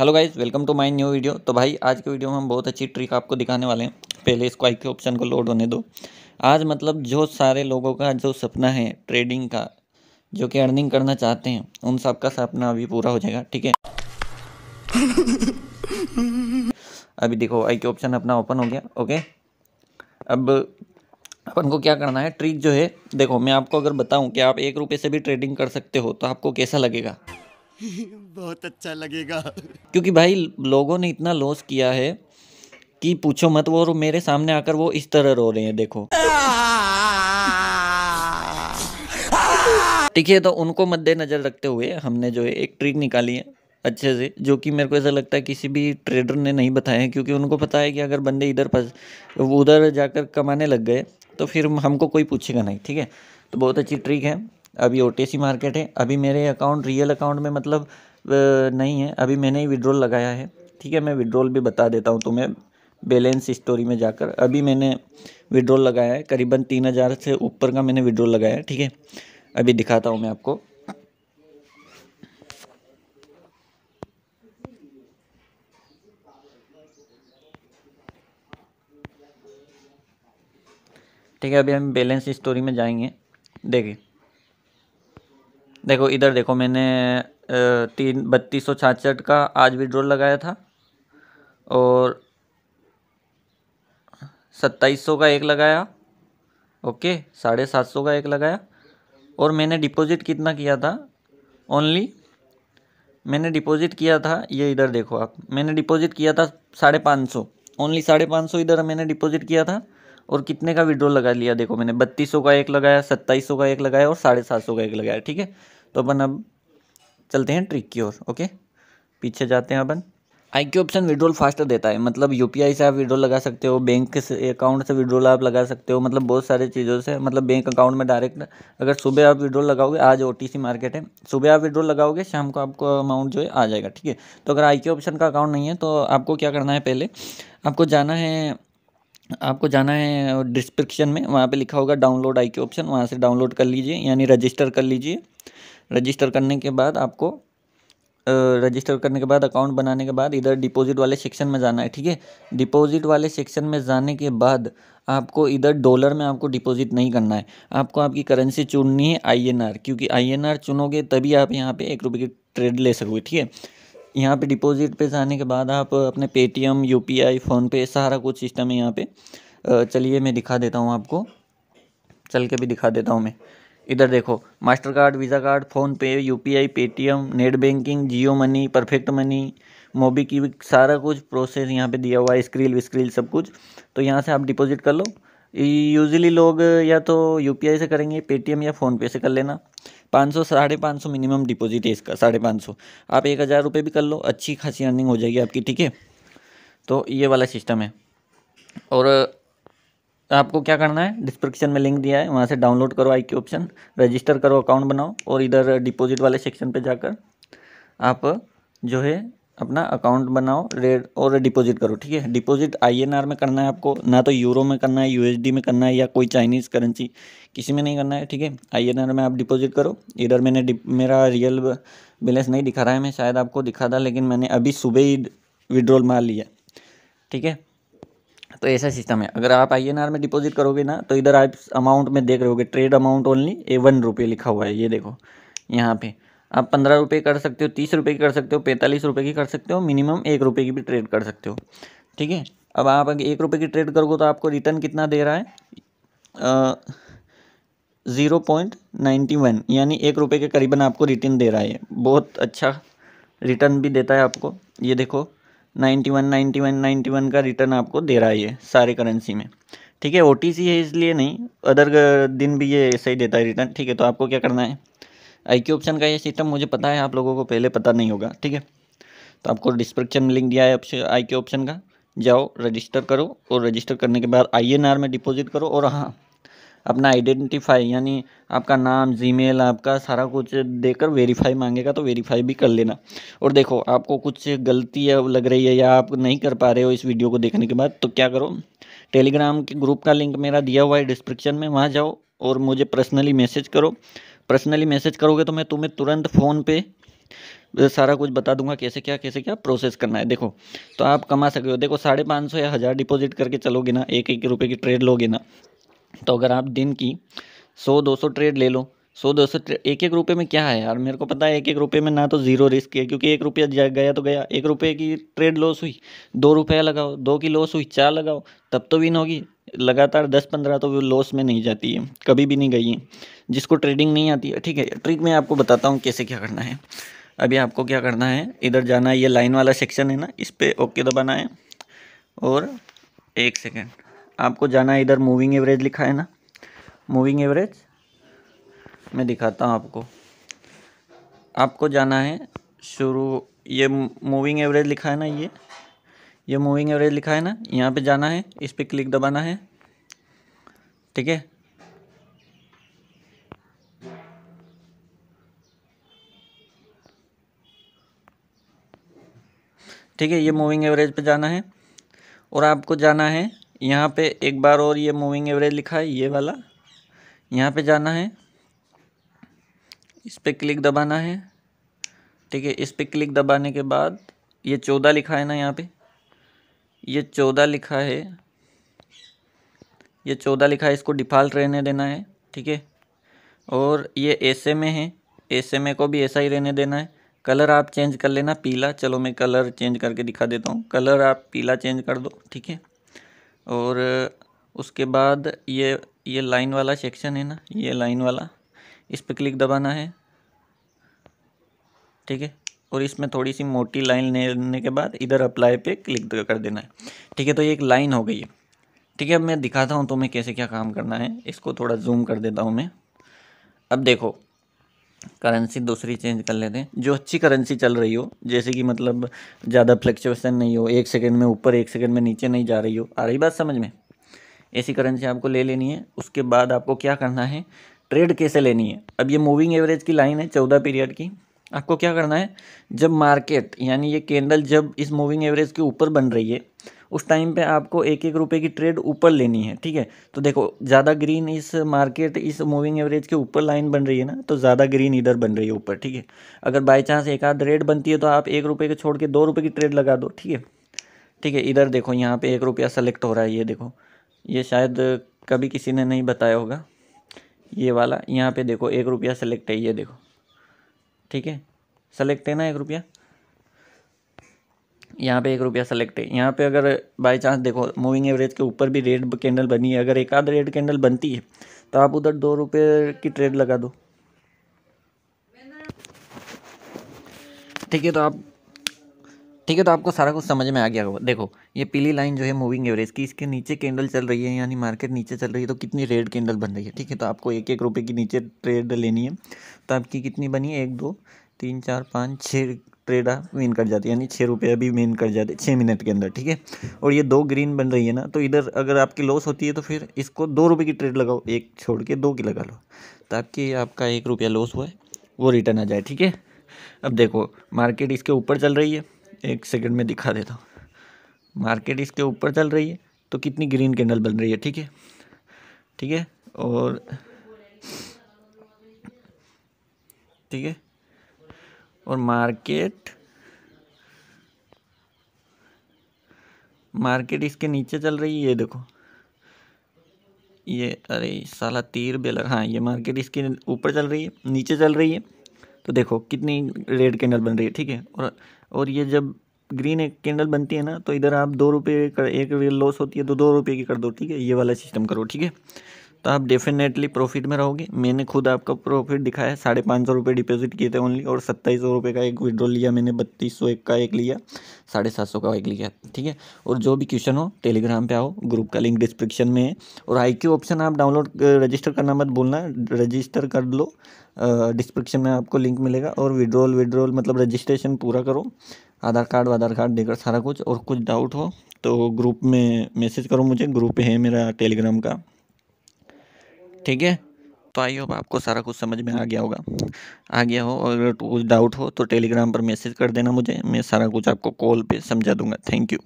hello guys welcome to my new video तो भाई आज के वीडियो में हम बहुत अच्छी ट्रिक आपको दिखाने वाले हैं पहले इसको आई के ऑप्शन को लोड होने दो आज मतलब जो सारे लोगों का जो सपना है ट्रेडिंग का जो कि अर्निंग करना चाहते हैं उन सब का सपना अभी पूरा हो जाएगा ठीक है अभी देखो आई के ऑप्शन अपना ओपन हो गया ओके अब अपन को क्या करना है ट्रिक जो है देखो मैं आपको अगर बताऊँ कि आप एक रुपये से भी ट्रेडिंग कर सकते हो तो आपको कैसा लगेगा बहुत अच्छा लगेगा क्योंकि भाई लोगों ने इतना लॉस किया है कि पूछो मत वो मेरे सामने आकर वो इस तरह रो रहे हैं देखो ठीक है तो उनको मद्देनजर रखते हुए हमने जो है एक ट्रिक निकाली है अच्छे से जो कि मेरे को ऐसा लगता है किसी भी ट्रेडर ने नहीं बताया है क्योंकि उनको पता है कि अगर बंदे इधर फंस उधर जाकर कमाने लग गए तो फिर हमको कोई पूछेगा नहीं ठीक है तो बहुत अच्छी ट्रिक है अभी ओ मार्केट है अभी मेरे अकाउंट रियल अकाउंट में मतलब नहीं है अभी मैंने ही विड्रॉल लगाया है ठीक है मैं विड्रॉल भी बता देता हूँ तुम्हें बैलेंस स्टोरी में जाकर अभी मैंने विड्रॉल लगाया है करीबन तीन हज़ार से ऊपर का मैंने विड्रॉल लगाया है ठीक है अभी दिखाता हूँ मैं आपको ठीक है अभी हम बैलेंस स्टोरी में जाएंगे देखिए देखो इधर देखो मैंने तीन बत्तीस सौ छाछठ का आज विड्रॉल लगाया था और सत्ताईस सौ का एक लगाया ओके साढ़े सात सौ का एक लगाया और मैंने डिपॉजिट कितना किया था ओनली मैंने डिपॉजिट किया था ये इधर देखो आप मैंने डिपॉजिट किया था साढ़े पाँच सौ ओनली साढ़े पाँच सौ इधर मैंने डिपॉजिट किया था और कितने का विड्रॉल लगा लिया देखो मैंने बत्तीस सौ का एक लगाया सत्ताईस सौ का एक लगाया और साढ़े सात सौ का एक लगाया ठीक है तो अपन अब चलते हैं ट्रिक की ओर ओके पीछे जाते हैं अपन I Q option withdrawal faster देता है मतलब यू से आप विड्रोल लगा सकते हो बैंक से अकाउंट से विड्रोल आप लगा सकते हो मतलब बहुत सारे चीज़ों से मतलब बैंक अकाउंट में डायरेक्ट अगर सुबह आप विड्रोल लगाओगे आज ओ मार्केट है सुबह आप विड्रोल लगाओगे शाम को आपको अमाउंट जो है आ जाएगा ठीक है तो अगर आई ऑप्शन का अकाउंट नहीं है तो आपको क्या करना है पहले आपको जाना है आपको जाना है डिस्क्रिप्शन में वहाँ पे लिखा होगा डाउनलोड आई के ऑप्शन वहाँ से डाउनलोड कर लीजिए यानी रजिस्टर कर लीजिए रजिस्टर करने के बाद आपको रजिस्टर करने के बाद अकाउंट बनाने के बाद इधर डिपॉजिट वाले सेक्शन में जाना है ठीक है डिपॉजिट वाले सेक्शन में जाने के बाद आपको इधर डॉलर में आपको डिपॉजिट नहीं करना है आपको आपकी करेंसी चुननी है आईएनआर क्योंकि आईएनआर चुनोगे तभी आप यहाँ पे एक रुपये की ट्रेड ले सकोगे ठीक है यहाँ पे डिपॉजिट पे जाने के बाद आप अपने Paytm U P I PhonePe सारा कुछ सिस्टम है यहाँ पर चलिए मैं दिखा देता हूँ आपको चल के भी दिखा देता हूँ मैं इधर देखो Mastercard Visa card PhonePe U P I Paytm net banking Jio Money Perfect Money Mobi की सारा कुछ प्रोसेस यहाँ पे दिया हुआ है स्क्रील विस्क्रील सब कुछ तो यहाँ से आप डिपॉजिट कर लो यूजली लोग या तो यू से करेंगे पेटीएम या फ़ोनपे से कर लेना पाँच सौ साढ़े पाँच सौ मिनिमम डिपॉजिट है इसका साढ़े पाँच सौ आप एक हज़ार रुपये भी कर लो अच्छी खासी अर्निंग हो जाएगी आपकी ठीक है तो ये वाला सिस्टम है और तो आपको क्या करना है डिस्क्रिप्शन में लिंक दिया है वहाँ से डाउनलोड करो आई के ऑप्शन रजिस्टर करो अकाउंट बनाओ और इधर डिपॉजिट वाले सेक्शन पे जाकर आप जो है अपना अकाउंट बनाओ रेड और डिपॉजिट करो ठीक है डिपॉजिट आईएनआर में करना है आपको ना तो यूरो में करना है यूएसडी में करना है या कोई चाइनीज़ करेंसी किसी में नहीं करना है ठीक है आईएनआर में आप डिपॉजिट करो इधर मैंने मेरा रियल बैलेंस नहीं दिखा रहा है मैं शायद आपको दिखा था लेकिन मैंने अभी सुबह ही विड्रॉल मार लिया ठीक है तो ऐसा सिस्टम है अगर आप आई में डिपॉजिट करोगे ना तो इधर आप अमाउंट में देख रहे होगे trade amount only A one रुपये लिखा हुआ है ये देखो यहाँ पे आप पंद्रह रुपये कर सकते हो तीस रुपये की कर सकते हो पैंतालीस रुपये की कर सकते हो मिनिमम एक रुपये की भी ट्रेड कर सकते हो ठीक है अब आप अगर एक रुपये की ट्रेड करोगे तो आपको रिटर्न कितना दे रहा है ज़ीरो पॉइंट नाइन्टी वन यानी एक रुपये के करीबन आपको रिटर्न दे रहा है बहुत अच्छा रिटर्न भी देता है आपको ये देखो ninety one ninety one ninety one का रिटर्न आपको दे रहा है ये सारे करेंसी में ठीक है ओ है इसलिए नहीं अदर uh, दिन भी ये ऐसे ही देता है रिटर्न ठीक है तो आपको क्या करना है आई ऑप्शन का ये सिस्टम मुझे पता है आप लोगों को पहले पता नहीं होगा ठीक है तो आपको डिस्क्रिप्शन लिंक दिया है आई ऑप्शन का जाओ रजिस्टर करो और रजिस्टर करने के बाद आई में डिपॉजिट करो और हाँ अपना आइडेंटिफाई यानी आपका नाम जीमेल आपका सारा कुछ देकर वेरीफाई मांगेगा तो वेरीफाई भी कर लेना और देखो आपको कुछ गलती लग रही है या आप नहीं कर पा रहे हो इस वीडियो को देखने के बाद तो क्या करो टेलीग्राम के ग्रुप का लिंक मेरा दिया हुआ है डिस्क्रिप्शन में वहाँ जाओ और मुझे पर्सनली मैसेज करो पर्सनली मैसेज करोगे तो मैं तुम्हें तुरंत फ़ोन पे सारा कुछ बता दूंगा कैसे क्या कैसे क्या प्रोसेस करना है देखो तो आप कमा सकते हो देखो साढ़े पाँच सौ या हज़ार डिपॉजिट करके चलोगे ना एक एक रुपये की ट्रेड लोगे ना तो अगर आप दिन की सौ दो सौ ट्रेड ले लो सौ दो सौ एक एक रुपये में क्या है यार मेरे को पता है एक एक रुपये में ना तो ज़ीरो रिस्क है क्योंकि एक रुपया गया तो गया एक रुपये की ट्रेड लॉस हुई दो रुपया लगाओ दो की लॉस हुई चार लगाओ तब तो विन होगी लगातार दस पंद्रह तो वो लॉस में नहीं जाती है कभी भी नहीं गई है जिसको ट्रेडिंग नहीं आती है ठीक है ट्रिक मैं आपको बताता हूँ कैसे क्या करना है अभी आपको क्या करना है इधर जाना है ये लाइन वाला सेक्शन है ना इस पर ओके दबाना है और एक सेकेंड आपको जाना है इधर मूविंग एवरेज लिखा है ना मूविंग एवरेज मैं दिखाता हूँ आपको आपको जाना है शुरू ये मूविंग एवरेज लिखा है ना ये ये मूविंग एवरेज लिखा है ना यहाँ पे जाना है इस पर क्लिक दबाना है ठीक है ठीक है ये मूविंग एवरेज पे जाना है और आपको जाना है यहाँ पे एक बार और ये मूविंग एवरेज लिखा है ये वाला यहाँ पे जाना है इस पर क्लिक दबाना है ठीक है इस पर क्लिक दबाने के बाद ये चौदह लिखा है ना यहाँ पे ये चौदह लिखा है ये चौदह लिखा है इसको डिफ़ॉल्ट रहने देना है ठीक है और ये ऐसे में है ऐसे में को भी ऐसा ही रहने देना है कलर आप चेंज कर लेना पीला चलो मैं कलर चेंज करके दिखा देता हूँ कलर आप पीला चेंज कर दो ठीक है और उसके बाद ये ये लाइन वाला सेक्शन है ना ये लाइन वाला इस पर क्लिक दबाना है ठीक है और इसमें थोड़ी सी मोटी लाइन लेने के बाद इधर अप्लाई पे क्लिक कर देना है ठीक है तो ये एक लाइन हो गई है ठीक है अब मैं दिखाता हूँ तुम्हें कैसे क्या काम करना है इसको थोड़ा जूम कर देता हूँ मैं अब देखो करेंसी दूसरी चेंज कर लेते हैं जो अच्छी करेंसी चल रही हो जैसे कि मतलब ज़्यादा फ्लक्चुएसन नहीं हो एक सेकेंड में ऊपर एक सेकेंड में नीचे नहीं जा रही हो आ रही बात समझ में ऐसी करेंसी आपको ले लेनी है उसके बाद आपको क्या करना है ट्रेड कैसे लेनी है अब ये मूविंग एवरेज की लाइन है चौदह पीरियड की आपको क्या करना है जब मार्केट यानी ये कैंडल जब इस मूविंग एवरेज के ऊपर बन रही है उस टाइम पे आपको एक एक रुपये की ट्रेड ऊपर लेनी है ठीक है तो देखो ज़्यादा ग्रीन इस मार्केट इस मूविंग एवरेज के ऊपर लाइन बन रही है ना तो ज़्यादा ग्रीन इधर बन रही है ऊपर ठीक है अगर बाई चांस एक आध रेड बनती है तो आप एक रुपये के छोड़ के दो रुपये की ट्रेड लगा दो ठीक है ठीक है इधर देखो यहाँ पर एक रुपया सेलेक्ट हो रहा है ये देखो ये शायद कभी किसी ने नहीं बताया होगा ये वाला यहाँ पे देखो एक रुपया सेलेक्ट है ये देखो ठीक है सेलेक्ट है ना एक रुपया यहाँ पे एक रुपया सेलेक्ट है यहाँ पे अगर बाय चांस देखो मूविंग एवरेज के ऊपर भी रेड कैंडल बनी है अगर एक आध रेड कैंडल बनती है तो आप उधर दो रुपये की ट्रेड लगा दो ठीक है तो आप ठीक है तो आपको सारा कुछ समझ में आ गया होगा देखो ये पीली लाइन जो है मूविंग एवरेज की इसके नीचे कैंडल चल रही है यानी मार्केट नीचे चल रही है तो कितनी रेड कैंडल बन रही है ठीक है तो आपको एक एक रुपये की नीचे ट्रेड लेनी है तो आपकी कितनी बनी है एक दो तीन चार पाँच छः ट्रेड ट्रेडा मेन कट जाती है यानी छः रुपये भी मेन कट जाते छः मिनट के अंदर ठीक है और ये दो ग्रीन बन रही है ना तो इधर अगर आपकी लॉस होती है तो फिर इसको दो रुपये की ट्रेड लगाओ एक छोड़ के दो की लगा लो ताकि आपका एक रुपया लॉस हुआ है वो रिटर्न आ जाए ठीक है अब देखो मार्केट इसके ऊपर चल रही है एक सेकेंड में दिखा देता हूँ मार्केट इसके ऊपर चल रही है तो कितनी ग्रीन कैंडल बन रही है ठीक है ठीक है और ठीक है और मार्केट मार्केट इसके नीचे चल रही है ये देखो ये अरे साला तीर बेलर हाँ ये मार्केट इसके ऊपर चल रही है नीचे चल रही है तो देखो कितनी रेड कैंडल बन रही है ठीक है और और ये जब ग्रीन एक कैंडल बनती है ना तो इधर आप दो रुपये एक लॉस होती है तो दो रुपये की कर दो ठीक है ये वाला सिस्टम करो ठीक है तो आप डेफिनेटली प्रॉफिट में रहोगे मैंने खुद आपका प्रॉफिट दिखाया साढ़े पाँच सौ रुपये डिपोजिट किए थे ओनली और सत्ताईस सौ रुपये का एक विड्रॉल लिया मैंने बत्तीस सौ एक का एक लिया साढ़े सात सौ का एक लिया ठीक है और जो भी क्वेश्चन हो टेलीग्राम पे आओ ग्रुप का लिंक डिस्क्रिप्शन में है और आई ऑप्शन आप डाउनलोड रजिस्टर करना मत भूलना रजिस्टर कर लो डिस्क्रिप्शन में आपको लिंक मिलेगा और विड्रॉल विड्रॉल मतलब रजिस्ट्रेशन पूरा करो आधार कार्ड आधार कार्ड देकर सारा कुछ और कुछ डाउट हो तो ग्रुप में मैसेज करो मुझे ग्रुप है मेरा टेलीग्राम का ठीक है तो आई होप आपको सारा कुछ समझ में आ गया होगा आ गया हो अगर कुछ डाउट हो तो टेलीग्राम पर मैसेज कर देना मुझे मैं सारा कुछ आपको कॉल पे समझा दूंगा थैंक यू